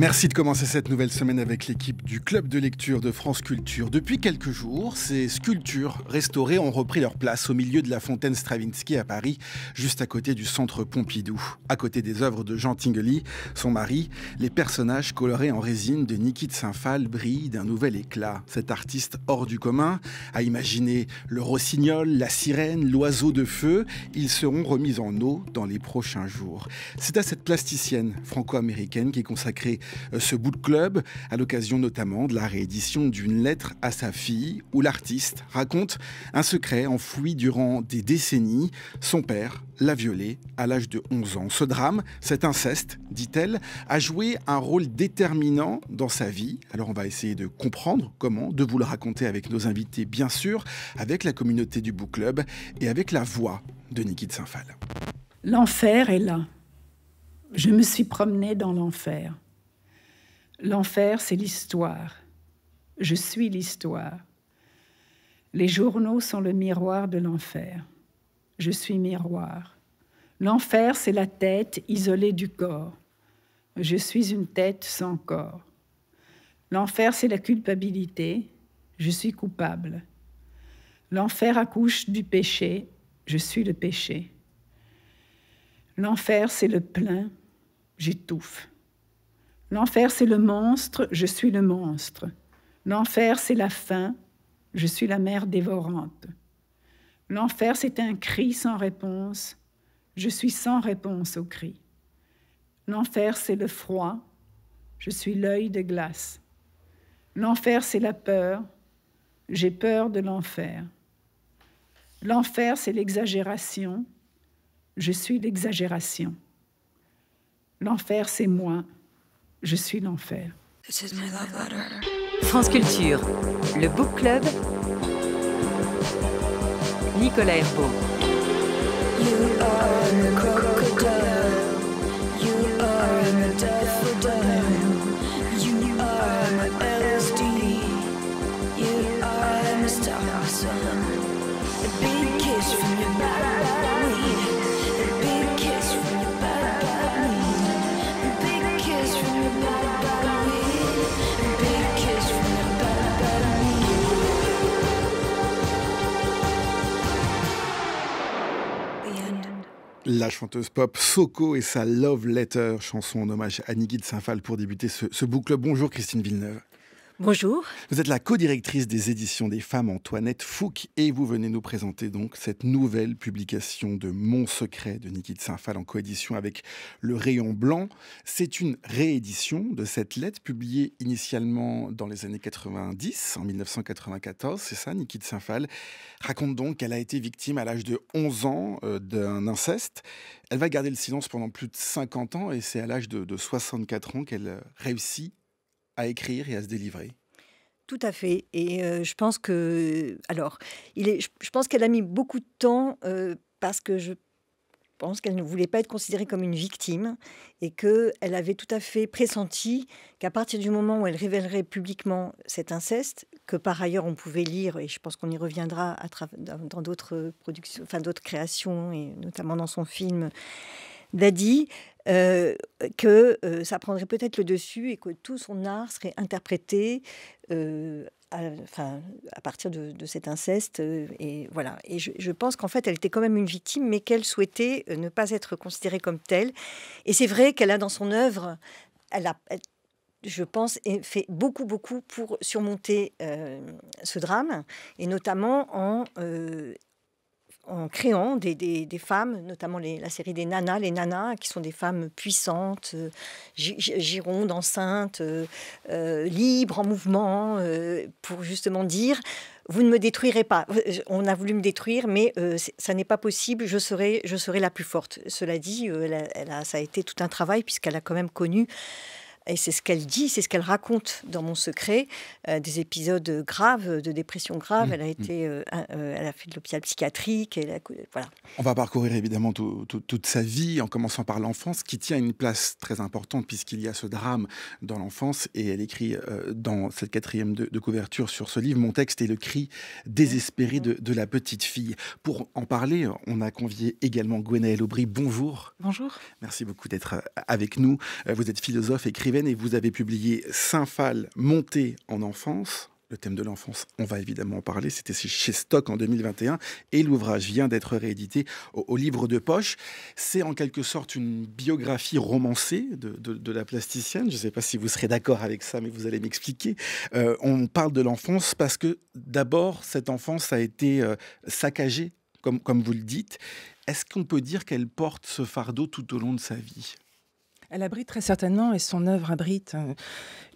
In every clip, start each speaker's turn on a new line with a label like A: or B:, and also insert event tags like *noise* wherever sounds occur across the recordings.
A: Merci de commencer cette nouvelle semaine avec l'équipe du club de lecture de France Culture. Depuis quelques jours, ces sculptures restaurées ont repris leur place au milieu de la fontaine Stravinsky à Paris, juste à côté du centre Pompidou. À côté des œuvres de Jean Tingeli, son mari, les personnages colorés en résine de Niki de Saint-Phal brillent d'un nouvel éclat. Cet artiste hors du commun a imaginé le rossignol, la sirène, l'oiseau de feu. Ils seront remis en eau dans les prochains jours. C'est à cette plasticienne franco-américaine qui est consacrée euh, ce book club, à l'occasion notamment de la réédition d'une lettre à sa fille, où l'artiste raconte un secret enfoui durant des décennies. Son père l'a violée à l'âge de 11 ans. Ce drame, cet inceste, dit-elle, a joué un rôle déterminant dans sa vie. Alors on va essayer de comprendre comment, de vous le raconter avec nos invités, bien sûr, avec la communauté du book club et avec la voix de Niki de Saint-Phal.
B: L'enfer est là. Je me suis promenée dans l'enfer. L'enfer, c'est l'histoire. Je suis l'histoire. Les journaux sont le miroir de l'enfer. Je suis miroir. L'enfer, c'est la tête isolée du corps. Je suis une tête sans corps. L'enfer, c'est la culpabilité. Je suis coupable. L'enfer accouche du péché. Je suis le péché. L'enfer, c'est le plein. J'étouffe. L'enfer, c'est le monstre, je suis le monstre. L'enfer, c'est la faim, je suis la mer dévorante. L'enfer, c'est un cri sans réponse, je suis sans réponse au cri. L'enfer, c'est le froid, je suis l'œil de glace. L'enfer, c'est la peur, j'ai peur de l'enfer. L'enfer, c'est l'exagération, je suis l'exagération. L'enfer, c'est moi. Je suis l'enfer.
C: France Culture, le Book Club, Nicolas Herbeau.
A: La chanteuse pop Soko et sa Love Letter, chanson en hommage à Niki de Saint-Phal pour débuter ce boucle. Bonjour Christine Villeneuve. Bonjour. Vous êtes la co-directrice des éditions des femmes Antoinette Fouque et vous venez nous présenter donc cette nouvelle publication de Mon secret de Niki de Saint-Phal en coédition avec Le Rayon Blanc. C'est une réédition de cette lettre publiée initialement dans les années 90, en 1994, c'est ça, Niki de Saint-Phal raconte donc qu'elle a été victime à l'âge de 11 ans euh, d'un inceste. Elle va garder le silence pendant plus de 50 ans et c'est à l'âge de, de 64 ans qu'elle euh, réussit à écrire et à se délivrer.
D: Tout à fait. Et euh, je pense que, alors, je, pense qu'elle a mis beaucoup de temps euh, parce que je pense qu'elle ne voulait pas être considérée comme une victime et qu'elle avait tout à fait pressenti qu'à partir du moment où elle révélerait publiquement cet inceste, que par ailleurs on pouvait lire, et je pense qu'on y reviendra à dans d'autres productions, enfin d'autres créations, et notamment dans son film Daddy, euh, que euh, ça prendrait peut-être le dessus et que tout son art serait interprété euh, à, enfin, à partir de, cet inceste. et voilà. Et je, pense qu'en fait, elle était quand même une victime, mais qu'elle souhaitait ne pas être considérée comme telle. Et c'est vrai qu'elle a dans son œuvre, elle a, je pense, fait beaucoup, beaucoup pour surmonter ce drame, et notamment en en créant des, femmes, notamment la série des nanas, les nanas qui sont des femmes puissantes, euh, girondes, enceintes, euh, euh, libres, en mouvement, pour justement dire vous ne me détruirez pas. On a voulu me détruire, mais ça n'est pas possible. Je serai, je serai la plus forte. Cela dit, ça a été tout un travail puisqu'elle a quand même connu et c'est ce qu'elle dit, c'est ce qu'elle raconte dans Mon Secret, euh, des épisodes graves, de dépression grave. Mmh, elle, a mmh. été, euh, euh, elle a fait de l'hôpital psychiatrique. voilà.
A: On va parcourir évidemment toute sa vie, en commençant par l'enfance, qui tient une place très importante, puisqu'il y a ce drame dans l'enfance. Et elle écrit dans cette quatrième de, couverture sur ce livre Mon texte est le cri désespéré de, la petite fille. Pour en parler, on a convié également Gwenaëlle Aubry. Bonjour. Bonjour. Merci beaucoup d'être avec nous. Vous êtes philosophe, écrivain et vous avez publié Saint-Phal, montée en enfance. Le thème de l'enfance, on va évidemment en parler. C'était chez Stock en 2021 et l'ouvrage vient d'être réédité au, livre de poche. C'est en quelque sorte une biographie romancée de, la plasticienne. Je ne sais pas si vous serez d'accord avec ça, mais vous allez m'expliquer. Euh, on parle de l'enfance parce que d'abord, cette enfance a été euh, saccagée, comme vous le dites. Est-ce qu'on peut dire qu'elle porte ce fardeau tout au long de sa vie
E: elle abrite très certainement, et son œuvre abrite euh,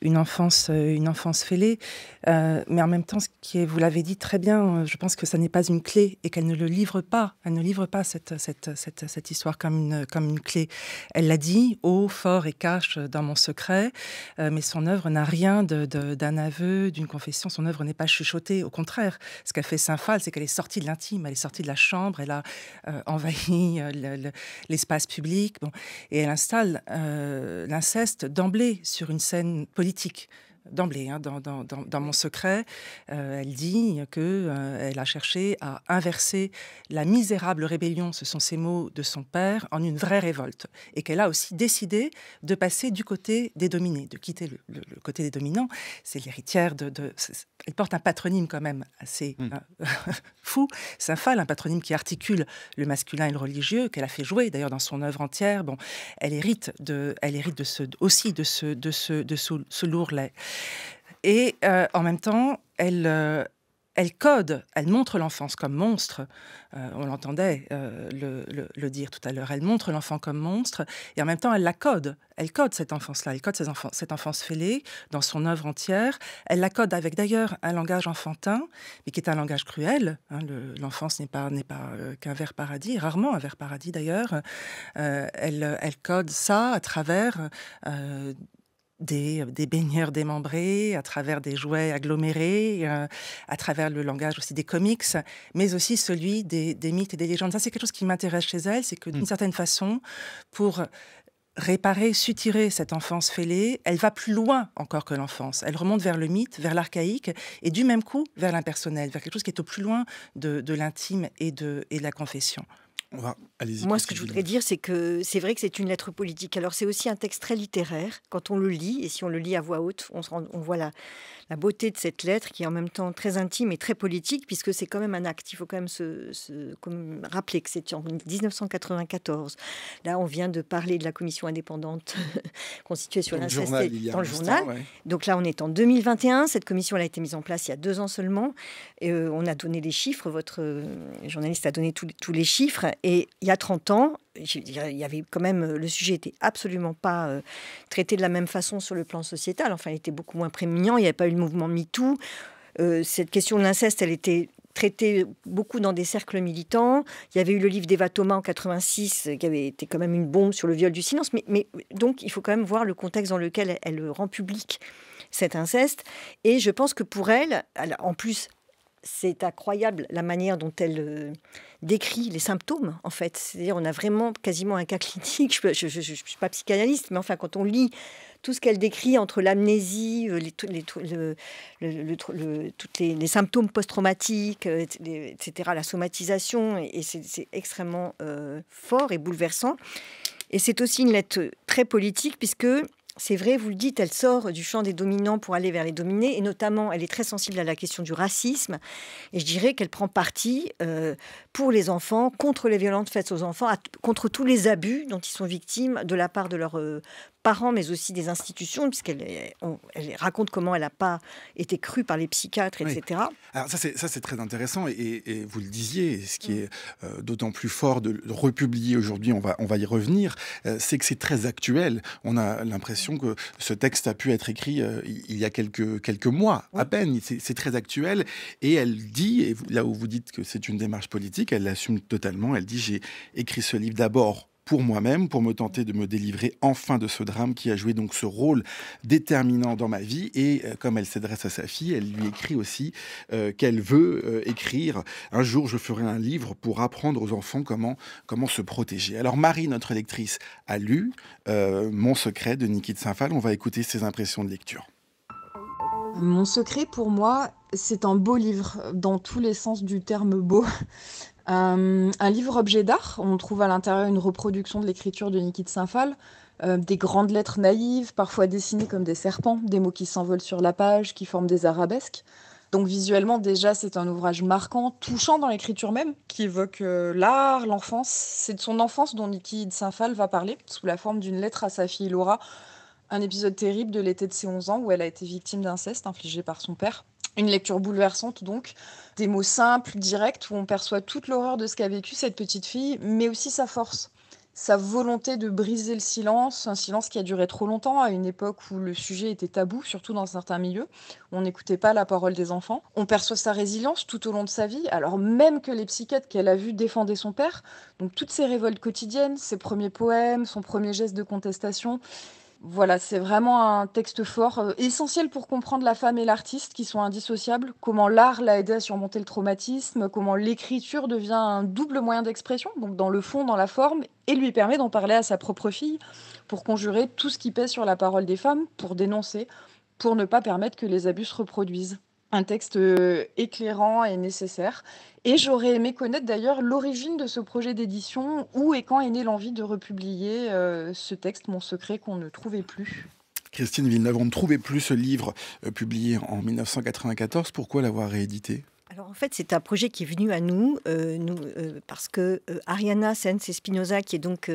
E: une enfance, euh, une enfance fêlée. Euh, mais en même temps, ce qui est, vous l'avez dit très bien, je pense que ça n'est pas une clé et qu'elle ne le livre pas. Elle ne livre pas cette, cette, histoire comme une, comme une clé. Elle l'a dit haut, fort et cache dans mon secret. mais son œuvre n'a rien d'un aveu, d'une confession. Son œuvre n'est pas chuchotée. Au contraire, ce qu'a fait Saint-Phal, c'est qu'elle est sortie de l'intime, elle est sortie de la chambre, elle a envahi l'espace public. Bon, et elle installe euh, l'inceste d'emblée sur une scène politique d'emblée, hein, dans, mon secret, euh, elle dit qu'elle euh, a cherché à inverser la misérable rébellion, ce sont ces mots de son père, en une vraie révolte, et qu'elle a aussi décidé de passer du côté des dominés, de quitter le, côté des dominants. C'est l'héritière de, elle porte un patronyme quand même assez hmm. hein, *laughs* fou, saint fou, un patronyme qui articule le masculin et le religieux, qu'elle a fait jouer d'ailleurs dans son œuvre entière. Bon, elle hérite de, elle hérite aussi de de ce, de ce lourd lait. Et euh, en même temps, elle, euh, elle code, elle montre l'enfance comme monstre. Euh, on l'entendait le, dire tout à l'heure. Elle montre l'enfant comme monstre et en même temps elle la code. Elle code cette enfance-là, elle code ses enfants, cette enfance fêlée dans son œuvre entière. Elle la code avec d'ailleurs un langage enfantin, mais qui est un langage cruel. Hein. l'enfance n'est pas, n'est pas qu'un vers paradis, rarement un vers paradis d'ailleurs. Elle, elle, code ça à travers euh, des, baigneurs démembrés, à travers des jouets agglomérés, euh, à travers le langage aussi des comics, mais aussi celui des, mythes et des légendes. Ça, c'est quelque chose qui m'intéresse chez elle, c'est que mmh. d'une certaine façon, pour réparer, sutirer cette enfance fêlée, elle va plus loin encore que l'enfance. Elle remonte vers le mythe, vers l'archaïque, et du même coup vers l'impersonnel, vers quelque chose qui est au plus loin de, l'intime et de la confession. Moi, ce que je voudrais
D: dire, c'est que c'est vrai que c'est une lettre politique. Alors, c'est aussi un texte très littéraire. Quand on le lit, et si on le lit à voix haute, on, on voit la, beauté de cette lettre qui est en même temps très intime et très politique, puisque c'est quand même un acte. Il faut quand même se, rappeler que c'était en 1994. Là, on vient de parler de la commission indépendante *laughs* constituée sur l'inceste dans le journal. Donc là, on est en 2021. Cette commission elle a été mise en place il y a deux ans seulement. Et, euh, on a donné les chiffres. Votre euh, journaliste a donné tous les chiffres. Et il y a 30 ans, il y avait quand même euh, le sujet était absolument pas euh, traité de la même façon sur le plan sociétal. Enfin, il était beaucoup moins prégnant. Il n'y avait pas eu le mouvement #MeToo. Euh, cette question de l'inceste, elle était traitée beaucoup dans des cercles militants. Il y avait eu le livre d'Eva Thomas en 86, qui avait été quand même une bombe sur le viol du silence. Mais, donc, il faut quand même voir le contexte dans lequel elle, rend public cet inceste. Et je pense que pour elle, elle en plus, c'est incroyable la manière dont elle euh, décrit les symptômes, en fait. C'est-à-dire, on a vraiment quasiment un cas clinique. *laughs* Je ne suis pas psychanalyste, mais enfin, quand on lit tout ce qu'elle décrit entre l'amnésie, euh, les, les, le, le, toutes les, symptômes post-traumatiques, euh, etc., la somatisation, et, c'est extrêmement fort et bouleversant. Et c'est aussi une lettre très politique, puisque c'est vrai, vous le dites, elle sort du champ des dominants pour aller vers les dominés, et notamment, elle est très sensible à la question du racisme. Et je dirais qu'elle prend parti euh, pour les enfants, contre les violences faites aux enfants, contre tous les abus dont ils sont victimes de la part de leur... Euh, parents, mais aussi des institutions, puisqu'elle raconte comment elle n'a pas été crue par les psychiatres, etc.
A: Alors ça, c'est très intéressant, et, vous le disiez, ce qui mm. est euh, d'autant plus fort de, republier aujourd'hui, on va, y revenir, euh, c'est que c'est très actuel. On a l'impression que ce texte a pu être écrit euh, il y a quelques, mois, à peine. C'est très actuel, et elle dit, et là où vous dites que c'est une démarche politique, elle l'assume totalement, elle dit, j'ai écrit ce livre d'abord pour moi-même, pour me tenter de me délivrer enfin de ce drame qui a joué donc ce rôle déterminant dans ma vie. Et euh, comme elle s'adresse à sa fille, elle lui écrit aussi euh, qu'elle veut euh, écrire un jour je ferai un livre pour apprendre aux enfants comment comment se protéger. Alors Marie, notre lectrice, a lu Mon secret de Niki de Saint-Phal. On va écouter ses impressions de lecture.
C: Mon secret pour moi, c'est un beau livre, dans tous les sens du terme beau. *laughs* Euh, un livre objet d'art, on trouve à l'intérieur une reproduction de l'écriture de Niki de Saint-Phal, euh, des grandes lettres naïves, parfois dessinées comme des serpents, des mots qui s'envolent sur la page, qui forment des arabesques. Donc visuellement déjà c'est un ouvrage marquant, touchant dans l'écriture même, qui évoque euh, l'art, l'enfance. C'est de son enfance dont Niki de Saint-Phal va parler, sous la forme d'une lettre à sa fille Laura, un épisode terrible de l'été de ses 11 ans où elle a été victime d'inceste infligé par son père. Une lecture bouleversante donc, des mots simples, directs, où on perçoit toute l'horreur de ce qu'a vécu cette petite fille, mais aussi sa force, sa volonté de briser le silence, un silence qui a duré trop longtemps à une époque où le sujet était tabou, surtout dans certains milieux. On n'écoutait pas la parole des enfants. On perçoit sa résilience tout au long de sa vie, alors même que les psychiatres qu'elle a vus défendaient son père. Donc toutes ses révoltes quotidiennes, ses premiers poèmes, son premier geste de contestation, voilà, c'est vraiment un texte fort, euh, essentiel pour comprendre la femme et l'artiste qui sont indissociables, comment l'art l'a aidé à surmonter le traumatisme, comment l'écriture devient un double moyen d'expression, donc dans le fond, dans la forme, et lui permet d'en parler à sa propre fille pour conjurer tout ce qui pèse sur la parole des femmes, pour dénoncer, pour ne pas permettre que les abus se reproduisent un texte euh, éclairant et nécessaire. Et j'aurais aimé connaître d'ailleurs l'origine de ce projet d'édition, où et quand est née l'envie de republier euh, ce texte, Mon secret, qu'on ne trouvait plus.
A: Christine Villeneuve, on ne trouvait plus ce livre euh, publié en 1994. Pourquoi l'avoir réédité
D: alors en fait, c'est un projet qui est venu à nous, euh, nous euh, parce que euh, Ariana Sens Espinoza, qui est donc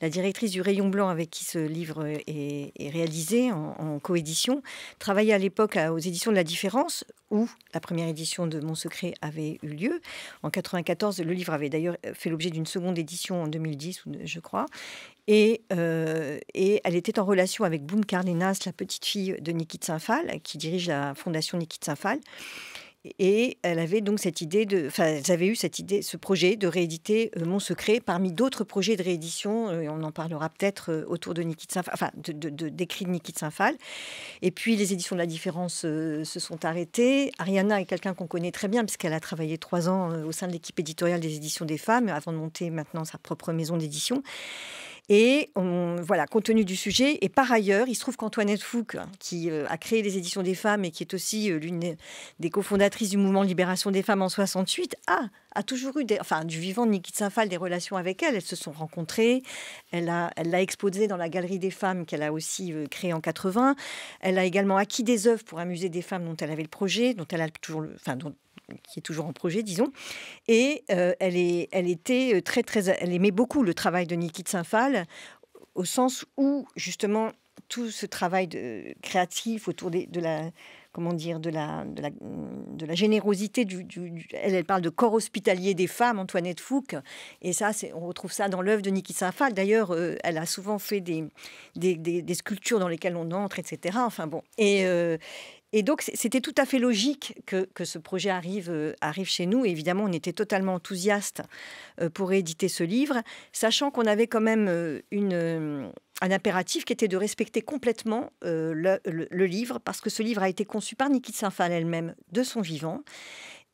D: la directrice du Rayon Blanc avec qui ce livre est, réalisé en, en coédition, travaillait à l'époque aux éditions de la Différence, où la première édition de Mon Secret avait eu lieu. En 94, le livre avait d'ailleurs fait l'objet d'une seconde édition en 2010, je crois. Et, et, elle était en relation avec Boum Cardenas, la petite fille de Nikit Sinfal, qui dirige la fondation Nikit Sinfal. Et elle avait donc cette idée de, enfin, elles avaient eu cette idée, ce projet de rééditer euh, Mon Secret parmi d'autres projets de réédition. Euh, on en parlera peut-être euh, autour de Nikita, enfin, de, de, de, d'écrits de, Et puis, les éditions de la différence se sont arrêtées. Ariana est quelqu'un qu'on connaît très bien, puisqu'elle a travaillé trois ans au sein de l'équipe éditoriale des éditions des femmes, avant de monter maintenant sa propre maison d'édition. Et voilà, compte tenu du sujet, et par ailleurs, il se trouve qu'Antoinette Fouque, qui euh, a créé les éditions des femmes et qui est aussi euh, l'une des cofondatrices du mouvement Libération des femmes en 68, a, a toujours eu, enfin, du vivant de saint des relations avec elle. Elles se sont rencontrées, elle l'a elle a exposé dans la Galerie des femmes qu'elle a aussi euh, créée en 80. Elle a également acquis des œuvres pour amuser des femmes dont elle avait le projet, dont elle a toujours le, enfin, dont, qui est toujours en projet, disons. Et euh, elle, est, elle était euh, très, très, elle aimait beaucoup le travail de Niki de Saint-Phal, au sens où justement tout ce travail de, créatif autour de la comment dire, de la, de la, générosité. Du, elle, elle, parle de corps hospitalier des femmes, Antoinette Fouque. Et ça, on retrouve ça dans l'œuvre de Niki Saint-Phal. D'ailleurs, euh, elle a souvent fait des des, des, sculptures dans lesquelles on entre, etc. Enfin bon. Et, et donc, c'était tout à fait logique que, ce projet arrive, euh, arrive chez nous. évidemment, on était totalement enthousiaste euh, pour éditer ce livre, sachant qu'on avait quand même euh, une, un impératif qui était de respecter complètement le, livre, parce que ce livre a été conçu par Nikita saint elle-même de son vivant.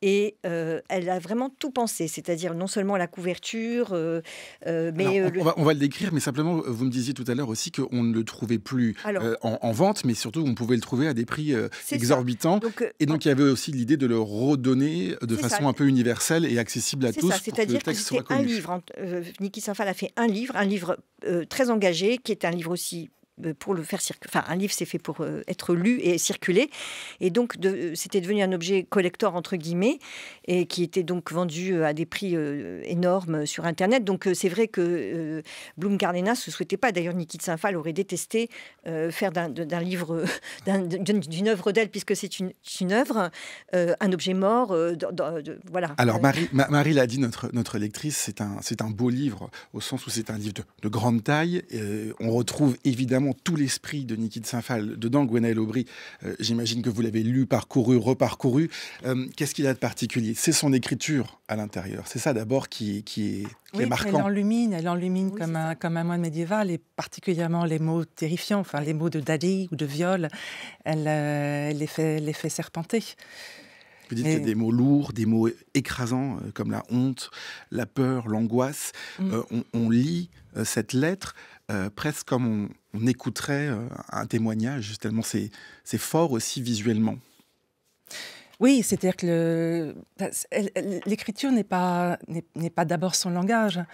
D: Et euh, elle a vraiment tout pensé, c'est-à-dire non seulement la couverture, euh, euh, mais... on,
A: va, le décrire, mais simplement, vous me disiez tout à l'heure aussi qu'on ne le trouvait plus en, vente, mais surtout on pouvait le trouver à des prix exorbitants. et donc il y avait aussi l'idée de le redonner de façon un peu universelle et accessible à tous. C'est-à-dire que, c'était un livre.
D: Niki Sinfal a fait un livre, un livre très engagé, qui est un livre aussi euh, pour le faire circuler. Enfin, un livre, c'est fait pour euh, être lu et circuler. Et donc, de, euh, c'était devenu un objet collector, entre guillemets, et qui était donc vendu à des prix énormes sur Internet. Donc, c'est vrai que Bloom Cardenas ne souhaitait pas. D'ailleurs, de saint aurait détesté faire d'un, d'un livre, *laughs* d'une œuvre d'elle, puisque c'est une, une œuvre, un objet mort. voilà. Alors, Marie,
A: Marie l'a dit, notre, notre lectrice, c'est un, c'est un beau livre, au sens où c'est un livre de, grande taille. on retrouve évidemment tout l'esprit de Niki de Saint-Phal dedans, Gwenaël Aubry. Euh, j'imagine que vous l'avez lu, parcouru, reparcouru. Euh, qu'est-ce qu'il a de particulier C'est son écriture à l'intérieur. C'est ça d'abord qui, est, marquant. Elle
E: enlumine, elle enlumine comme, un, comme un moine médiéval et particulièrement les mots terrifiants, enfin les mots de Dali ou de viol. Elle, euh, elle les, fait, serpenter.
A: Vous dites qu'il y a des mots lourds, des mots écrasants, comme la honte, la peur, l'angoisse. Mm. on, lit cette lettre euh, presque comme on, écouterait euh, un témoignage, tellement c'est fort aussi visuellement.
E: Oui, c'est-à-dire que l'écriture n'est pas d'abord son langage. Hein.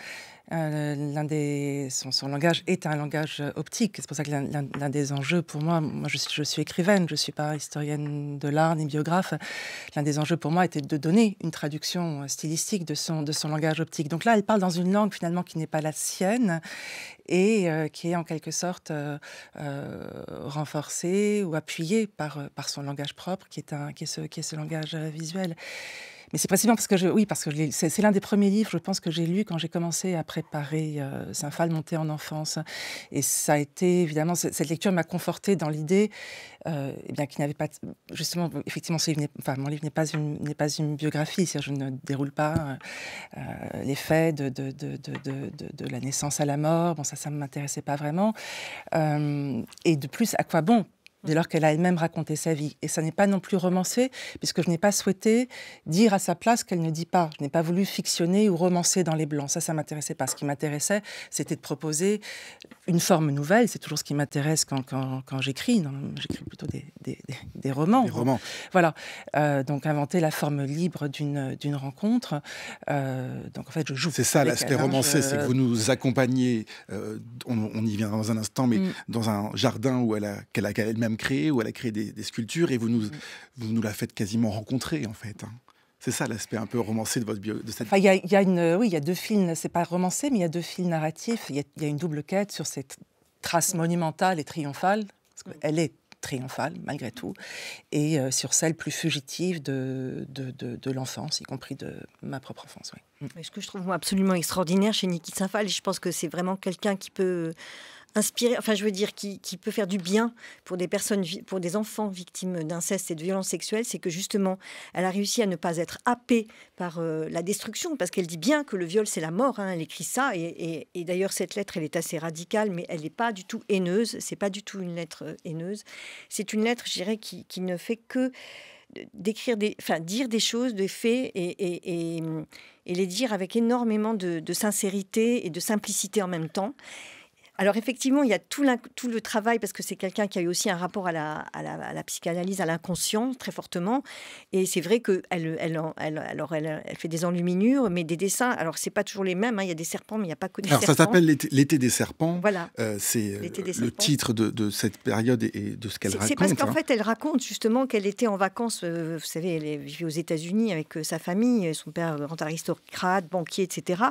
E: Euh, l'un des, son, langage est un langage euh, optique. C'est pour ça que l'un des enjeux pour moi, moi je, je suis écrivaine, je ne suis pas historienne de l'art ni biographe, l'un des enjeux pour moi était de donner une traduction euh, stylistique de son, de son langage optique. Donc là, elle parle dans une langue finalement qui n'est pas la sienne et qui est en quelque sorte renforcée ou appuyée par, par son langage propre, qui est, un, qui est, ce, qui est ce langage visuel. Mais c'est précisément parce que je, oui, parce que c'est l'un des premiers livres, je pense, que j'ai lu quand j'ai commencé à préparer euh, Saint-Phal, en enfance. Et ça a été, évidemment, cette lecture m'a confortée dans l'idée euh, eh bien qu'il n'y avait pas, justement, effectivement, mon livre n'est pas, une, pas une biographie, je ne déroule pas euh, les faits de, de, de, la naissance à la mort. Bon, ça, ça ne m'intéressait pas vraiment. et de plus, à quoi bon dès lors qu'elle a elle-même raconté sa vie. Et ça n'est pas non plus romancé, puisque je n'ai pas souhaité dire à sa place qu'elle ne dit pas. Je n'ai pas voulu fictionner ou romancer dans les blancs. Ça, ça m'intéressait pas. Ce qui m'intéressait, c'était de proposer une forme nouvelle. C'est toujours ce qui m'intéresse quand, quand, quand j'écris. J'écris plutôt des, des, romans. Des romans. Voilà. Euh, donc inventer la forme libre d'une rencontre. Euh, donc en fait, je joue. C'est ça l'aspect hein. romancé, c'est que vous
A: nous accompagnez. Euh, on, y vient dans un instant, mais mm. dans un jardin où elle a qu'elle a elle-même créée ou elle a créé des, sculptures et vous nous, mm. vous nous la faites quasiment rencontrer en fait. Hein. C'est ça l'aspect un peu romancé de votre bio, de cette. Enfin,
E: y une, oui, il y a deux films. C'est pas romancé, mais il y a deux films narratifs. Il y, a une double quête sur cette trace monumentale et triomphale Parce qu'elle est triomphale malgré tout, et euh, sur celle plus fugitive de, de, de, l'enfance, y compris de ma propre enfance.
D: Oui. ce que je trouve absolument extraordinaire chez Niki Safal, et je pense que c'est vraiment quelqu'un qui peut Inspirer, enfin je veux dire qui, peut faire du bien pour des personnes, pour des enfants victimes d'inceste et de violences sexuelles, c'est que justement elle a réussi à ne pas être happée par euh, la destruction, parce qu'elle dit bien que le viol c'est la mort, hein. elle écrit ça, et, d'ailleurs cette lettre elle est assez radicale, mais elle n'est pas du tout haineuse, c'est pas du tout une lettre euh, haineuse, c'est une lettre, je dirais, qui, ne fait que d'écrire des, enfin, dire des choses, des faits et, les dire avec énormément de, sincérité et de simplicité en même temps. Alors effectivement, il y a tout, le travail, parce que c'est quelqu'un qui a eu aussi un rapport à la, psychanalyse, à l'inconscient, très fortement. Et c'est vrai qu'elle elle, elle, fait des enluminures, mais des dessins. Alors c'est pas toujours les mêmes, hein. il y a des serpents, mais il n'y a pas que des alors, ça s'appelle
A: l'été des serpents. Voilà. Euh, c'est euh, le titre de, cette période et de ce qu'elle raconte. C'est parce qu'en hein. fait,
D: elle raconte justement qu'elle était en vacances, euh, vous savez, elle vivait aux États-Unis avec sa famille, son père grand aristocrate, banquier, etc.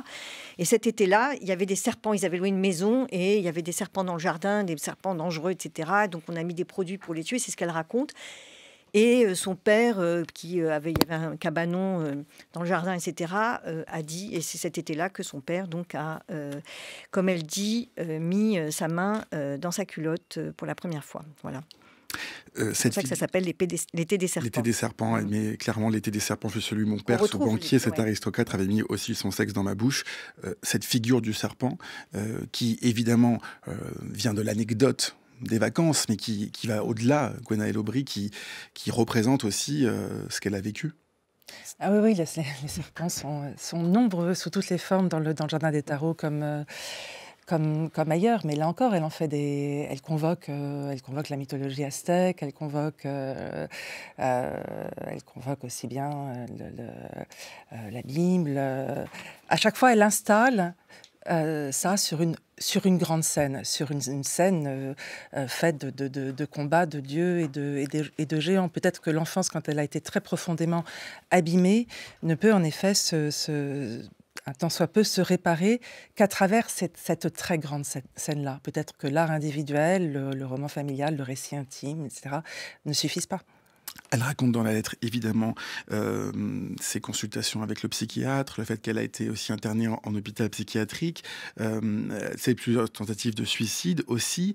D: Et cet été-là, il y avait des serpents, ils avaient loué une maison et il y avait des serpents dans le jardin, des serpents dangereux, etc. Donc on a mis des produits pour les tuer, c'est ce qu'elle raconte. Et euh, son père, euh, qui euh, avait, un cabanon dans le jardin, etc., a dit, et c'est cet été-là que son père, donc, a, comme elle dit, mis sa main dans sa culotte pour la première fois. Voilà. Euh, c'est ça que ça s'appelle l'été des serpents.
A: L'été des serpents, mm. mais clairement l'été des serpents, je suis celui, mon père, ce banquier, cet aristocrate avait mis aussi son sexe dans ma bouche. Euh, cette figure du serpent, euh, qui évidemment vient de l'anecdote des vacances, mais qui, va au-delà, Gwenaëlle Aubry, qui, qui représente aussi ce qu'elle a vécu.
E: Ah oui, oui les, serpents sont, sont, nombreux sous toutes les formes dans le, dans le jardin des tarots, comme comme, comme ailleurs. Mais là encore, elle en fait des. Elle convoque, euh, elle convoque la mythologie aztèque, elle convoque, euh, euh, elle convoque aussi bien la Bible. À chaque fois, elle installe ça sur une, sur une grande scène, sur une, scène faite de, de, combats de dieux et de, et de, géants. Peut-être que l'enfance, quand elle a été très profondément abîmée, ne peut en effet se, se un tant soit peu se réparer qu'à travers cette, très grande scène-là. Peut-être que l'art individuel, le roman familial, le récit intime, etc., ne suffisent pas.
A: Elle raconte dans la lettre, évidemment, euh, ses consultations avec le psychiatre, le fait qu'elle a été aussi internée en, hôpital psychiatrique, euh, ses plusieurs tentatives de suicide aussi.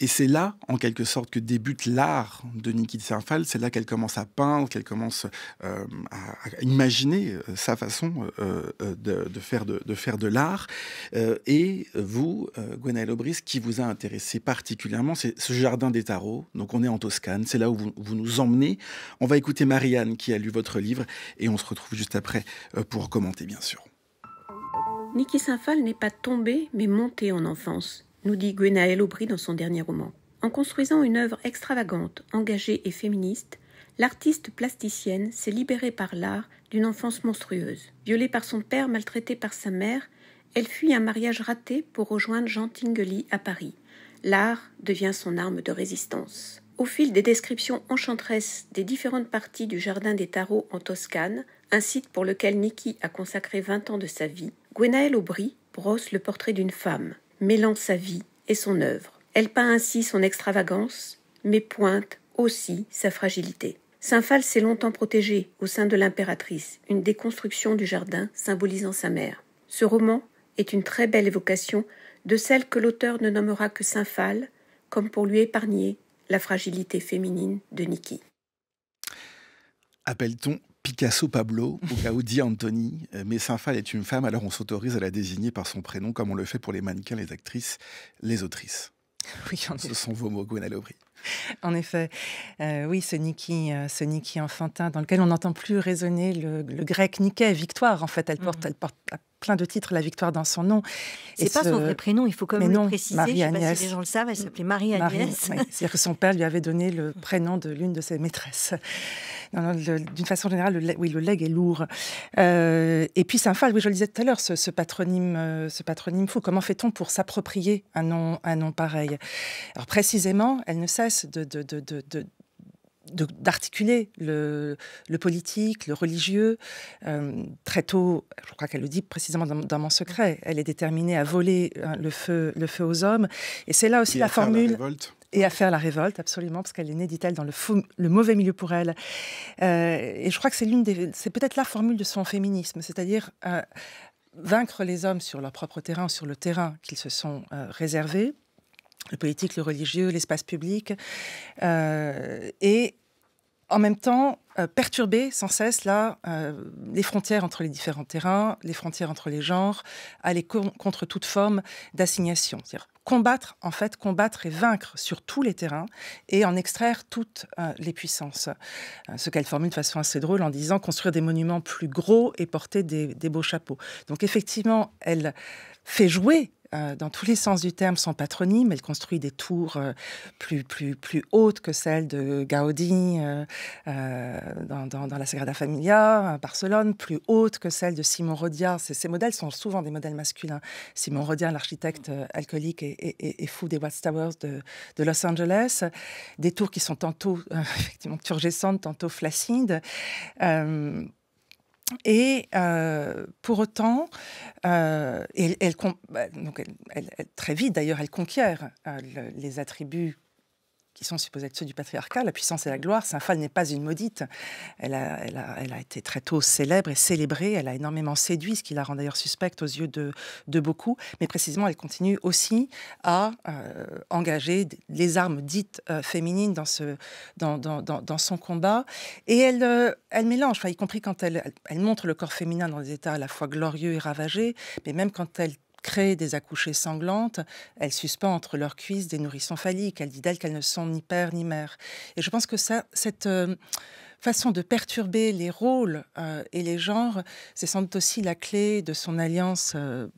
A: Et c'est là, en quelque sorte, que débute l'art de Nikki de Saint-Phal. C'est là qu'elle commence à peindre, qu'elle commence euh, à imaginer sa façon de, faire de, faire de l'art. et vous, Gwenaëlle Aubry, qui vous a intéressé particulièrement, c'est ce jardin des tarots. Donc on est en Toscane, c'est là où vous nous emmenez. On va écouter Marianne qui a lu votre livre et on se retrouve juste après euh, pour commenter, bien
F: sûr. Niki Sinfal n'est pas tombée, mais montée en enfance, nous dit Gwenaël Aubry dans son dernier roman. En construisant une œuvre extravagante, engagée et féministe, l'artiste plasticienne s'est libérée par l'art d'une enfance monstrueuse. Violée par son père, maltraitée par sa mère, elle fuit un mariage raté pour rejoindre Jean Tinguely à Paris. L'art devient son arme de résistance. Au fil des descriptions enchanteresses des différentes parties du jardin des tarots en Toscane, un site pour lequel Niki a consacré vingt ans de sa vie, Gwenaëlle Aubry brosse le portrait d'une femme, mêlant sa vie et son œuvre. Elle peint ainsi son extravagance, mais pointe aussi sa fragilité. Saint-Phal s'est longtemps protégé au sein de l'impératrice, une déconstruction du jardin symbolisant sa mère. Ce roman est une très belle évocation de celle que l'auteur ne nommera que Saint-Phal, comme pour lui épargner la fragilité féminine de Niki.
A: Appelle-t-on Picasso Pablo ou Gaudi *laughs* Anthony, euh, mais Saint-Phal est une femme, alors on s'autorise à la désigner par son prénom comme on le fait pour les mannequins, les actrices, les autrices. Oui, ce sont vos mots, Gwen Aubry.
E: En effet, euh, oui, ce Niki, euh, enfantin, dans lequel on n'entend plus résonner le, grec Niké, victoire. En fait, elle porte, mmh. elle porte, plein de titres, La victoire dans son nom. C'est pas son vrai prénom, il faut quand même le préciser. Marie Agnès. si les gens le
D: savent, elle s'appelait Marie Agnès. C'est-à-dire
E: que son père lui avait donné le prénom de l'une de ses maîtresses. D'une façon générale, le, oui, le leg est lourd. Euh, et puis c'est un phare, oui, je le disais tout à l'heure, ce, patronyme, euh, ce patronyme fou. Comment fait-on pour s'approprier un nom, un nom pareil Alors précisément, elle ne cesse de, de d'articuler le, politique, le religieux. Euh, très tôt, je crois qu'elle le dit précisément dans, Mon Secret, elle est déterminée à voler euh, le, feu, le feu aux hommes. Et c'est là aussi et la formule. La et à faire la révolte, absolument, parce qu'elle est née, dit-elle, dans le, mauvais milieu pour elle. Euh, et je crois que c'est l'une des, c'est peut-être la formule de son féminisme, c'est-à-dire vaincre les hommes sur leur propre terrain, sur le terrain qu'ils se sont réservés le politique, le religieux, l'espace public, euh, et en même temps euh, perturber sans cesse là euh, les frontières entre les différents terrains, les frontières entre les genres, aller contre toute forme d'assignation. Combattre, en fait, combattre et vaincre sur tous les terrains et en extraire toutes les puissances. ce qu'elle formule de façon assez drôle en disant construire des monuments plus gros et porter des beaux chapeaux. Donc effectivement, elle fait jouer euh, dans tous les sens du terme son patronyme. Elle construit des tours euh, plus, plus, plus hautes que celles de Gaudi euh, dans, la Sagrada Familia à Barcelone, plus hautes que celles de Simon Rodia. Ces, ces modèles sont souvent des modèles masculins. Simon Rodia, l'architecte alcoolique et, fou des Watchtowers Towers de, Los Angeles, des tours qui sont tantôt *laughs* effectivement turgescentes, tantôt flacides. Et euh, pour autant, euh, bah, elle, très vite d'ailleurs, elle conquiert euh, les attributs qui sont supposés être ceux du patriarcat, la puissance et la gloire. Saint Phal n'est pas une maudite. Elle a, elle, été très tôt célèbre et célébrée. Elle a énormément séduit, ce qui la rend d'ailleurs suspecte aux yeux de, de, beaucoup. Mais précisément, elle continue aussi à euh, engager les armes dites euh, féminines dans, ce, dans, son combat. Et elle, euh, elle mélange, y compris quand elle, elle montre le corps féminin dans des états à la fois glorieux et ravagés, mais même quand elle crée des accouchées sanglantes, elle suspend entre leurs cuisses des nourrissons phalliques. Elle dit d'elle qu'elles ne sont ni père ni mère. Et je pense que ça, cette euh, façon de perturber les rôles euh, et les genres, c'est sans doute aussi la clé de son alliance euh,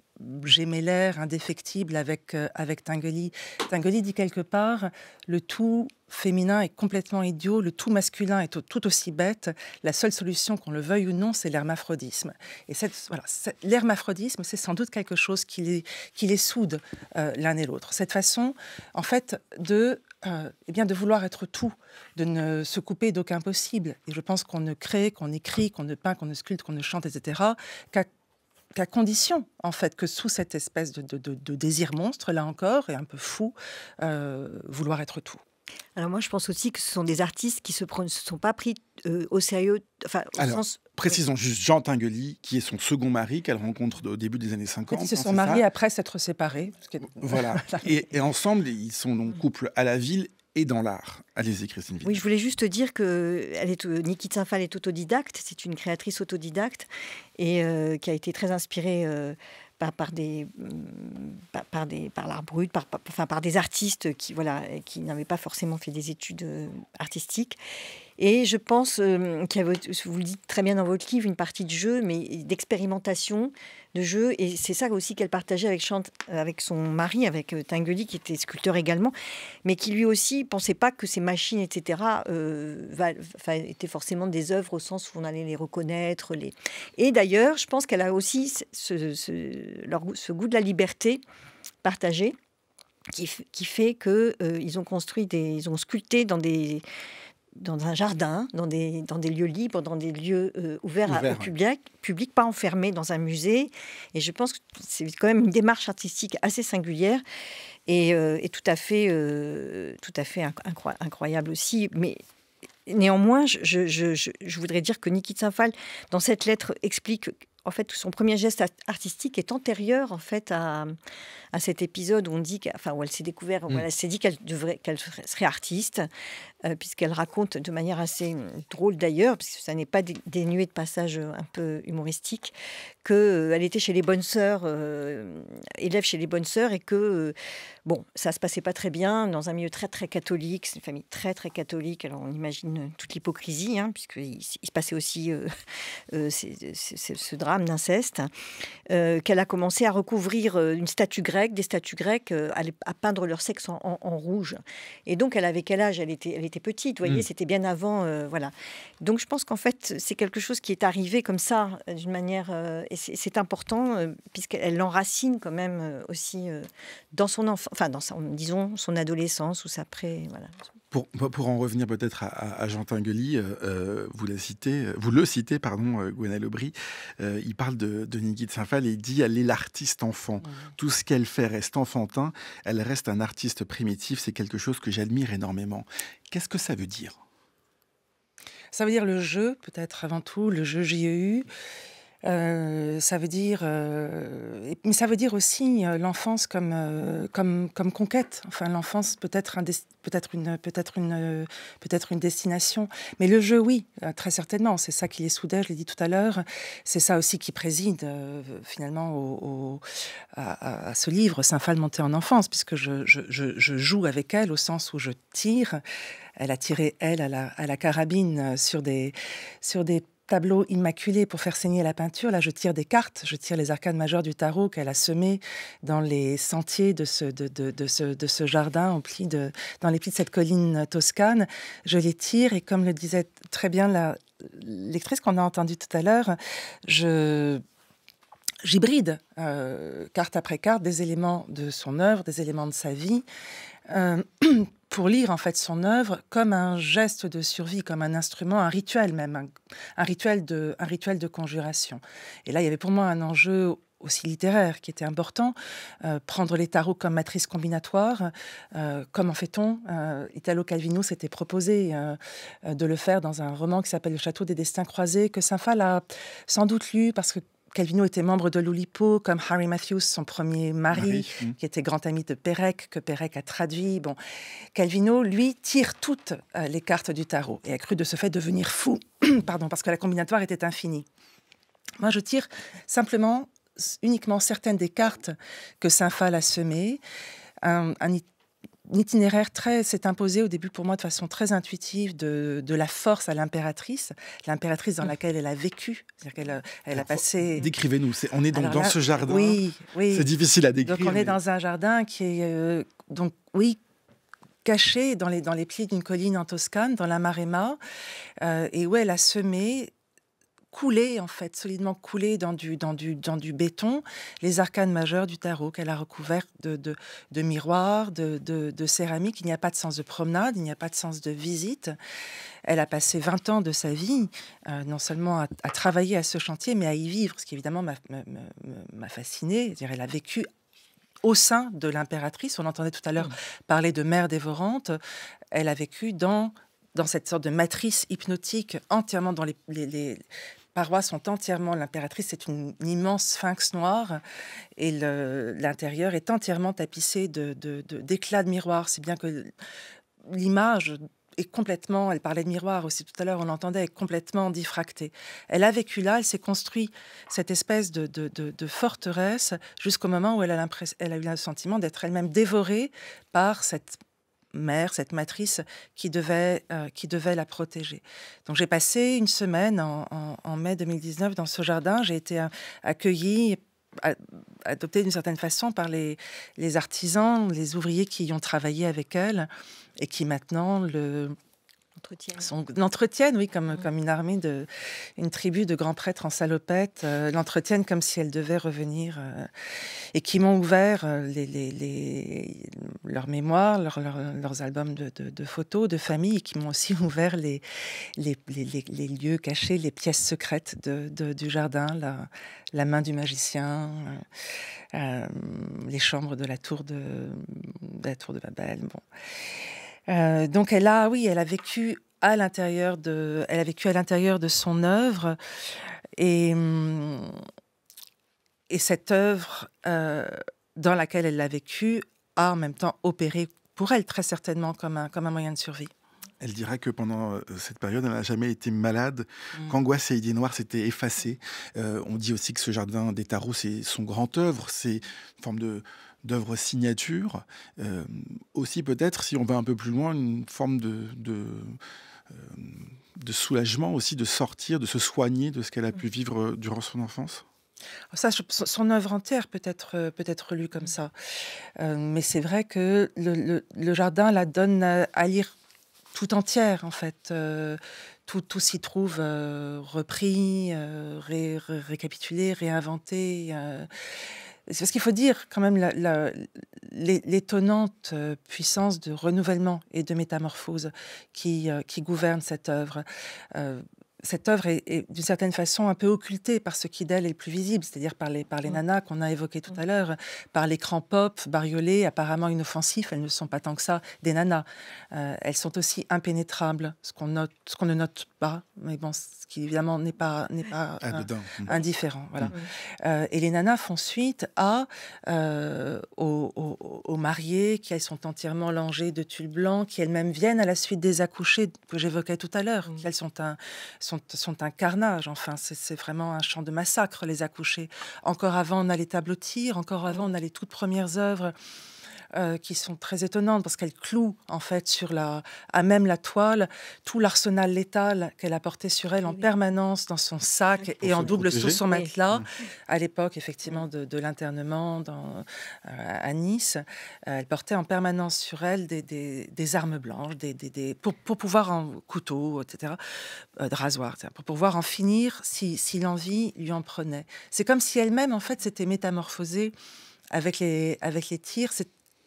E: j'aimais l'air indéfectible avec, euh, avec Tinguely. Tinguely dit quelque part le tout féminin est complètement idiot, le tout masculin est tout aussi bête. La seule solution, qu'on le veuille ou non, c'est l'hermaphrodisme. Et l'hermaphrodisme, voilà, c'est sans doute quelque chose qui les, qui les soude euh, l'un et l'autre. Cette façon, en fait, de, euh, eh bien, de vouloir être tout, de ne se couper d'aucun possible. Et je pense qu'on ne crée, qu'on écrit, qu'on ne peint, qu'on ne sculpte, qu'on ne chante, etc., qu'à qu'à condition, en fait, que sous cette espèce de, désir monstre, là encore, et un peu fou,
D: euh, vouloir être tout. Alors moi, je pense aussi que ce sont des artistes qui ne se sont pas pris euh, au sérieux. Enfin,
A: précisons juste Jean Tinguely, qui est son second mari qu'elle rencontre au début des années 50. Ils se hein, sont mariés
E: après s'être séparés. Voilà. *laughs* et,
A: et, ensemble, ils sont donc mm. couple à la ville et dans l'art. Allez-y, Christine.
D: Oui, je voulais juste dire que elle est, Nikita Sinfal est autodidacte, c'est une créatrice autodidacte et euh, qui a été très inspirée. Euh, par, des mm, par, des par l'art brut par, enfin, par des artistes qui voilà qui n'avaient pas forcément fait des études euh, artistiques et je pense euh, qu'il vous le dites très bien dans votre livre, une partie de jeu, mais d'expérimentation de jeu. Et c'est ça aussi qu'elle partageait avec, Chant, euh, avec son mari, avec euh, Tinguely, qui était sculpteur également, mais qui lui aussi ne pensait pas que ces machines, etc., étaient forcément des œuvres au sens où on allait les reconnaître. Les... Et d'ailleurs, je pense qu'elle a aussi ce, ce, goût de la liberté partagée qui, fait qu'ils ils ont construit, des, ils ont sculpté dans des dans un jardin, dans des, dans des lieux libres, dans des lieux euh, ouverts au public, public, pas enfermés dans un musée. Et je pense que c'est quand même une démarche artistique assez singulière et, euh, tout à fait, euh, tout à fait incroyable aussi. Mais néanmoins, je, je, je, voudrais dire que Nikita Sinfal, dans cette lettre, explique en fait, son premier geste artistique est antérieur en fait à, à cet épisode où on dit, enfin, où elle s'est découverte, où mm. elle s'est dit qu'elle devrait, qu'elle serait artiste. Euh, puisqu'elle raconte de manière assez mm, drôle d'ailleurs, puisque ça n'est pas dénué de passages euh, un peu humoristiques, qu'elle euh, était chez les bonnes sœurs, élève chez les bonnes sœurs, et que, bon, ça se passait pas très bien dans un milieu très très catholique, c'est une famille très très catholique, alors on imagine toute l'hypocrisie, hein, puisqu'il il se passait aussi *laughs* ce drame d'inceste, qu'elle a commencé à recouvrir une statue grecque, des statues grecques, à, peindre leur sexe en, rouge. Et donc, elle avait quel âge elle était, était petite. voyez, mm. c'était bien avant. Euh, voilà. Donc je pense qu'en fait, c'est quelque chose qui est arrivé comme ça, euh, d'une manière. Euh, et c'est important, puisqu'elle l'enracine quand même aussi dans son enfant, enfin, dans son, disons, son adolescence ou sa pré. Voilà.
A: Pour, pour, en revenir peut-être à, à, Jean Tinguely, vous, la citez, vous le citez, pardon, euh, Aubry, il parle de, de Nigui de Saint-Phal et il dit elle est l'artiste enfant. Tout ce qu'elle fait reste enfantin, elle reste un artiste primitif, c'est quelque chose que j'admire énormément. Qu'est-ce que ça veut dire
E: Ça veut dire le jeu, peut-être avant tout, le jeu JEU. Euh, ça veut dire, euh, mais ça veut dire aussi euh, l'enfance comme, comme, comme conquête. Enfin, l'enfance peut être un peut-être une peut-être une peut-être une destination. Mais le jeu, oui, très certainement. C'est ça qui les soudait. Je l'ai dit tout à l'heure. C'est ça aussi qui préside finalement à, ce livre Saint-Phal monté en enfance, puisque je, joue avec elle au sens où je tire elle a tiré, elle, à la, à la, carabine sur des, sur des tableau immaculé pour faire saigner la peinture. Là, je tire des cartes, je tire les arcades majeures du tarot qu'elle a semé dans les sentiers de ce, jardin, au pli de, dans les plis de cette colline toscane. Je les tire et comme le disait très bien la, lectrice qu'on a entendue tout à l'heure, je j'hybride euh, carte après carte des éléments de son œuvre, des éléments de sa vie. Euh, *clears throat* pour lire en fait son œuvre comme un geste de survie, comme un instrument, un rituel même, un, rituel de, un rituel de conjuration. Et là, il y avait pour moi un enjeu aussi littéraire qui était important, euh, prendre les tarots comme matrice combinatoire, comme euh, comment fait-on euh, Italo Calvino s'était proposé de le faire dans un roman qui s'appelle Le Château des Destins Croisés, que Saint-Phal a sans doute lu parce que Calvino était membre de l'Oulipo, comme Harry Matthews, son premier mari, hmm. qui était grand ami de Perec, que Perec a traduit. Bon, Calvino, lui, tire toutes euh, les cartes du tarot et a cru de ce fait devenir fou, *clears throat* pardon, parce que la combinatoire était infinie. Moi, je tire simplement, uniquement certaines des cartes que Saint-Phal a semées. Un, un, itinéraire très s'est imposé au début pour moi de façon très intuitive de, de la force à l'impératrice, l'impératrice dans mmh. laquelle elle a vécu, c'est-à-dire qu'elle euh, elle a passé. Décrivez-nous, on est donc dans ce jardin. Oui, oui. C'est difficile à décrire. Donc on est dans un jardin qui est euh, donc oui caché dans les dans les plis d'une colline en Toscane, dans la Maremma, euh, et où elle a semé coulée, en fait, solidement coulé dans du, dans du, dans du béton, les arcanes majeures du tarot qu'elle a recouvertes de, de, miroirs, de, de, céramique. Il n'y a pas de sens de promenade, il n'y a pas de sens de visite. Elle a passé 20 ans de sa vie, euh, non seulement à, travailler à ce chantier, mais à y vivre, ce qui évidemment m'a fascinée. -dire, elle a vécu au sein de l'impératrice. On entendait tout à l'heure mmh. parler de mère dévorante. Elle a vécu dans dans cette sorte de matrice hypnotique entièrement dans les, les, parois sont entièrement, l'impératrice est une, immense sphinx noire et l'intérieur est entièrement tapissé d'éclats de, de, de, de miroirs, si bien que l'image est complètement, elle parlait de miroir aussi tout à l'heure, on l'entendait, est complètement diffractée. Elle a vécu là, elle s'est construit cette espèce de, de, forteresse jusqu'au moment où elle a, elle a eu le sentiment d'être elle-même dévorée par cette mère, cette matrice qui devait, euh, qui devait la protéger. Donc j'ai passé une semaine en, mai 2019 dans ce jardin. J'ai été euh, accueillie, adoptée d'une certaine façon par les, artisans, les ouvriers qui y ont travaillé avec elle et qui maintenant le, l'entretiennent, oui, comme, comme une armée, de, une tribu de grands prêtres en salopette, euh, l'entretiennent comme si elle devait revenir, euh, et qui m'ont ouvert euh, les, les, leurs mémoires, leur, leurs albums de, de, photos, de famille, et qui m'ont aussi *laughs* ouvert les, les, lieux cachés, les pièces secrètes de, du jardin, la, la, main du magicien, les chambres de la tour de, la tour de Babel. Bon. Euh, donc elle a, oui, elle a vécu à l'intérieur de, elle a vécu à l'intérieur de son œuvre et mm, et cette œuvre euh, dans laquelle elle l'a vécu a en même temps opéré pour elle très certainement comme un comme un moyen de survie.
A: Elle dira que pendant euh, cette période, elle n'a jamais été malade, mm. qu'angoisse et idées noire s'étaient effacées. on dit aussi que ce jardin des tarots, c'est son grand œuvre, c'est une forme de, d'œuvres signatures. Euh, aussi peut-être, si on va un peu plus loin, une forme de, euh, de, soulagement aussi de sortir, de se soigner de ce qu'elle a pu vivre durant son enfance.
E: Ça, son œuvre entière peut être, euh, peut être lue comme ça. mais c'est vrai que le, jardin la donne à, lire tout entière, en fait. tout, tout s'y trouve repris, récapitulé, réinventé. C'est parce qu'il faut dire quand même l'étonnante euh, puissance de renouvellement et de métamorphose qui, euh, gouverne cette œuvre. Euh, cette œuvre est, d'une certaine façon un peu occultée par ce qui d'elle est le plus visible, c'est-à-dire par les, par les mmh. nanas qu'on a évoquées tout mmh. à l'heure, par l'écran pop, bariolé, apparemment inoffensif, elles ne sont pas tant que ça des nanas. Euh, elles sont aussi impénétrables, ce qu'on note, ce qu'on ne note pas, mais bon, ce qui évidemment n'est pas, n'est pas ah, euh, mmh. indifférent. Voilà. Euh, et les nanas font suite à, aux, aux, mariés qui elles sont entièrement langées de tulle blanc, qui elles-mêmes viennent à la suite des accouchés que j'évoquais tout à l'heure, elles sont un sont, un carnage. Enfin, c'est vraiment un champ de massacre, les accouchés. Encore avant, on a les tableaux encore avant, on a les toutes premières œuvres euh, qui sont très étonnantes parce qu'elle cloue en fait sur la, à même la toile tout l'arsenal létal qu'elle a porté sur elle eh en permanence dans son sac et en double sous son matelas. Mm. À l'époque effectivement mm. de, l'internement dans euh, à Nice, euh, elle portait en permanence sur elle des, des, des armes blanches, des, des pour, pour, pouvoir en couteau, etc., de rasoir, pour pouvoir en finir si, si l'envie lui en prenait. C'est comme si elle-même en fait s'était métamorphosée avec les, avec les tirs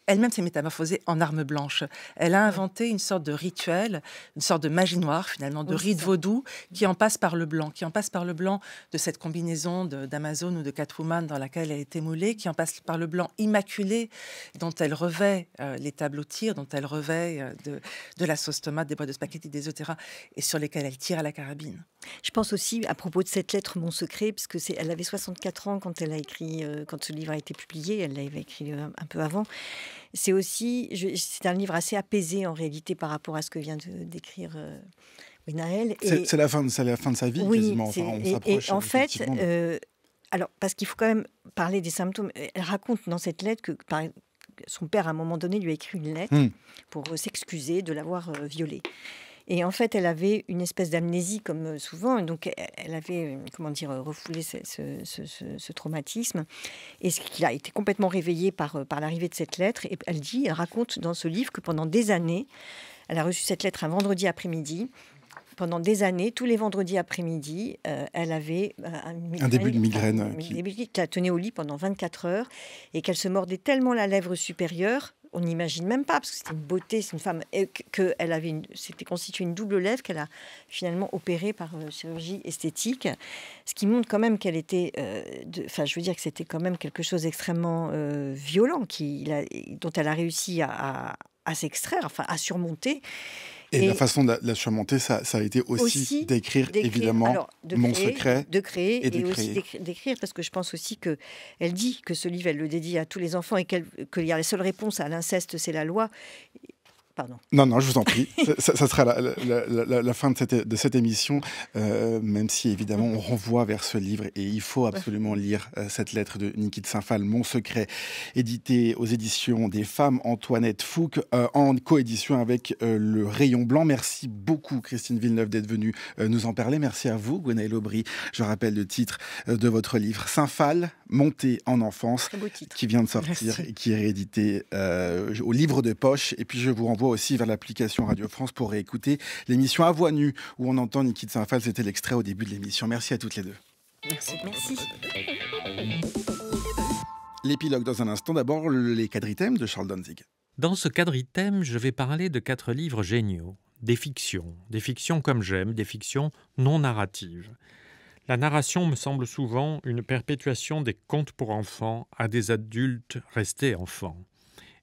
E: elle-même s'est métamorphosée en arme blanche. Elle a inventé une sorte de rituel, une sorte de magie noire finalement, de oui, rite vaudou qui en passe par le blanc, qui en passe par le blanc de cette combinaison d'Amazon ou de Catwoman dans laquelle elle était moulée, qui en passe par le blanc immaculé dont elle revêt euh, les tableaux tirs, dont elle revêt euh, de, la sauce tomate, des bois de spaghetti, des etc. et sur lesquels elle tire à
D: la carabine. Je pense aussi à propos de cette lettre Mon secret, parce que c'est, elle avait 64 ans quand elle a écrit, euh, quand ce livre a été publié, elle l'avait écrit un peu avant. C'est aussi, c'est un livre assez apaisé en réalité par rapport à ce que vient de décrire. Euh, Naël. C'est la,
A: fin de, la fin de sa vie, oui, quasiment. et, en fait, euh,
D: alors, parce qu'il faut quand même parler des symptômes. Elle raconte dans cette lettre que, son père, à un moment donné, lui a écrit une lettre hum. pour s'excuser de l'avoir euh, violée. Et en fait, elle avait une espèce d'amnésie, comme euh, souvent. donc, elle avait, euh, comment dire, euh, refoulé ce, traumatisme. Et ce qui a été complètement réveillé par, l'arrivée de cette lettre. Et elle dit, elle raconte dans ce livre que pendant des années, elle a reçu cette lettre un vendredi après-midi pendant des années, tous les vendredis après-midi, elle avait un, début de migraine, qui la tenait au lit pendant 24 heures et qu'elle se mordait tellement la lèvre supérieure on n'imagine même pas, parce que c'était une beauté, c'est une femme qu'elle avait, c'était constitué une double lèvre qu'elle a finalement opérée par euh, chirurgie esthétique, ce qui montre quand même qu'elle était, euh, enfin, je veux dire que c'était quand même quelque chose d'extrêmement euh, violent dont elle a réussi à, à s'extraire, enfin, à surmonter. Et, la façon
A: de la, surmonter, ça, a été aussi, d'écrire, évidemment, mon secret. De créer et, aussi
D: d'écrire, parce que je pense aussi que elle dit que ce livre, elle le dédie à tous les enfants et qu'il y a la seule réponse à l'inceste, c'est la loi.
A: Non, non, je vous en prie. *laughs* ça, sera la, fin de cette, de cette émission, euh, même si évidemment on renvoie vers ce livre et il faut absolument lire euh, cette lettre de Nikit Saint-Phal, Mon secret, édité aux éditions des femmes Antoinette Fouque, euh, en coédition avec Le Rayon Blanc. Merci beaucoup, Christine Villeneuve, d'être venue nous en parler. Merci à vous, Gwenaëlle Aubry. Je rappelle le titre de votre livre, Saint-Phal, Montée en enfance, qui vient de sortir et qui est réédité au livre de poche. Et puis je vous aussi vers l'application Radio France pour réécouter l'émission À voix nue où on entend Nikit saint C'était l'extrait au début de l'émission. Merci à toutes les deux.
E: Merci. Merci.
A: L'épilogue dans un instant. D'abord, les quadrithèmes de Charles Danzig.
G: Dans ce quadrithème, je vais parler de quatre livres géniaux, des fictions, des fictions comme j'aime, des fictions non narratives. La narration me semble souvent une perpétuation des contes pour enfants à des adultes restés enfants,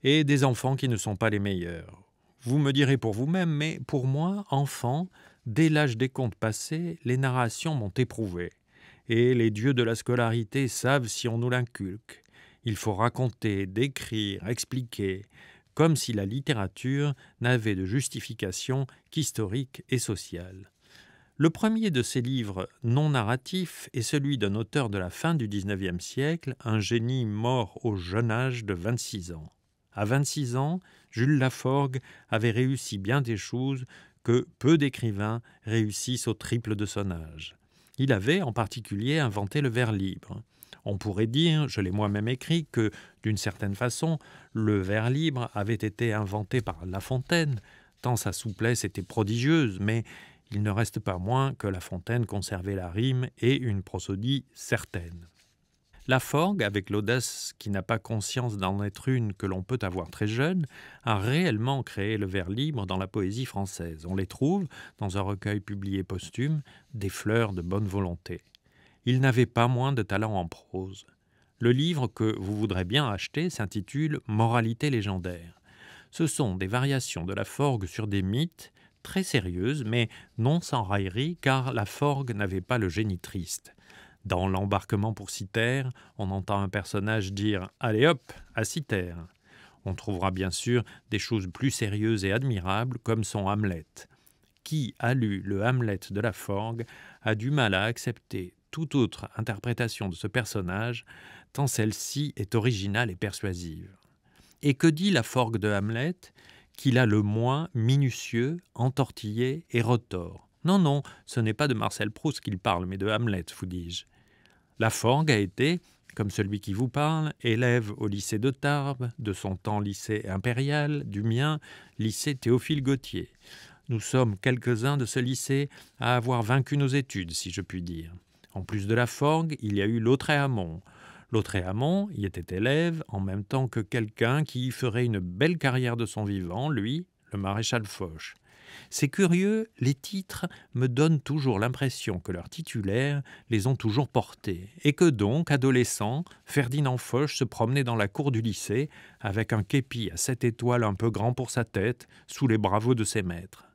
G: et des enfants qui ne sont pas les meilleurs, vous me direz pour vous-même, mais pour moi, enfant, dès l'âge des contes passés, les narrations m'ont éprouvé. Et les dieux de la scolarité savent si on nous l'inculque. Il faut raconter, décrire, expliquer, comme si la littérature n'avait de justification qu'historique et sociale. Le premier de ces livres non narratifs est celui d'un auteur de la fin du XIXe siècle, un génie mort au jeune âge de 26 ans. À 26 ans, Jules Laforgue avait réussi bien des choses que peu d'écrivains réussissent au triple de son âge. Il avait en particulier inventé le vers libre. On pourrait dire, je l'ai moi-même écrit, que d'une certaine façon, le vers libre avait été inventé par La Fontaine, tant sa souplesse était prodigieuse, mais il ne reste pas moins que La Fontaine conservait la rime et une prosodie certaine. La Forgue, avec l'audace qui n'a pas conscience d'en être une que l'on peut avoir très jeune, a réellement créé le vers libre dans la poésie française. On les trouve, dans un recueil publié posthume, des fleurs de bonne volonté. Il n'avait pas moins de talent en prose. Le livre que vous voudrez bien acheter s'intitule Moralité légendaire. Ce sont des variations de la Forgue sur des mythes, très sérieuses, mais non sans raillerie, car la forgue n'avait pas le génie triste. Dans l'embarquement pour Citerre, on entend un personnage dire Allez hop, à Citerre. On trouvera bien sûr des choses plus sérieuses et admirables comme son Hamlet. Qui a lu le Hamlet de la Forgue a du mal à accepter toute autre interprétation de ce personnage, tant celle-ci est originale et persuasive. Et que dit la Forgue de Hamlet Qu'il a le moins minutieux, entortillé et retors non, non, ce n'est pas de Marcel Proust qu'il parle, mais de Hamlet, vous dis-je. La Forgue a été, comme celui qui vous parle, élève au lycée de Tarbes, de son temps lycée impérial, du mien, lycée Théophile Gautier. Nous sommes quelques-uns de ce lycée à avoir vaincu nos études, si je puis dire. En plus de la Forgue, il y a eu l'autre Amont y était élève en même temps que quelqu'un qui y ferait une belle carrière de son vivant, lui, le maréchal Foch. C'est curieux, les titres me donnent toujours l'impression que leurs titulaires les ont toujours portés, et que donc, adolescent, Ferdinand Foch se promenait dans la cour du lycée avec un képi à sept étoiles un peu grand pour sa tête, sous les bravos de ses maîtres.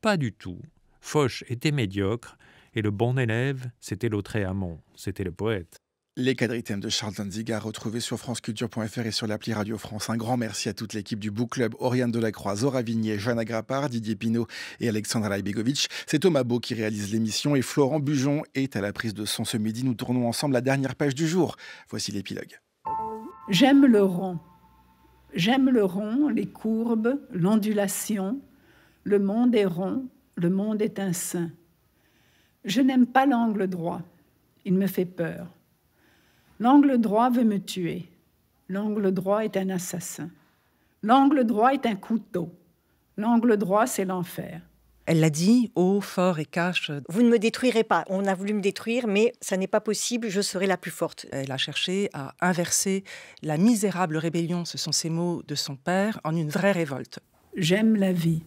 G: Pas du tout. Foch était médiocre, et le bon élève, c'était amont, c'était le poète.
A: Les quadritèmes de Charles à retrouvés sur franceculture.fr et sur l'appli Radio France. Un grand merci à toute l'équipe du Book Club, Oriane Delacroix, Zora Vignier, Jeanne Grappard, Didier Pinault et Alexandra Laibegovic. C'est Thomas Beau qui réalise l'émission et Florent Bujon est à la prise de son ce midi. Nous tournons ensemble la dernière page du jour. Voici l'épilogue.
B: J'aime le rond. J'aime le rond, les courbes, l'ondulation. Le monde est rond, le monde est un saint. Je n'aime pas l'angle droit. Il me fait peur. L'angle droit veut me tuer. L'angle droit est un assassin. L'angle droit est un
D: couteau. L'angle droit, c'est l'enfer. Elle l'a dit, haut, fort et cache. Vous ne me détruirez pas. On a voulu me détruire, mais ça n'est pas possible. Je serai la plus forte. Elle a cherché
E: à inverser la misérable rébellion, ce sont ces mots de son père, en une vraie révolte. J'aime la vie.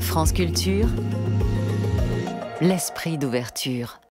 E: France Culture,
B: l'esprit d'ouverture.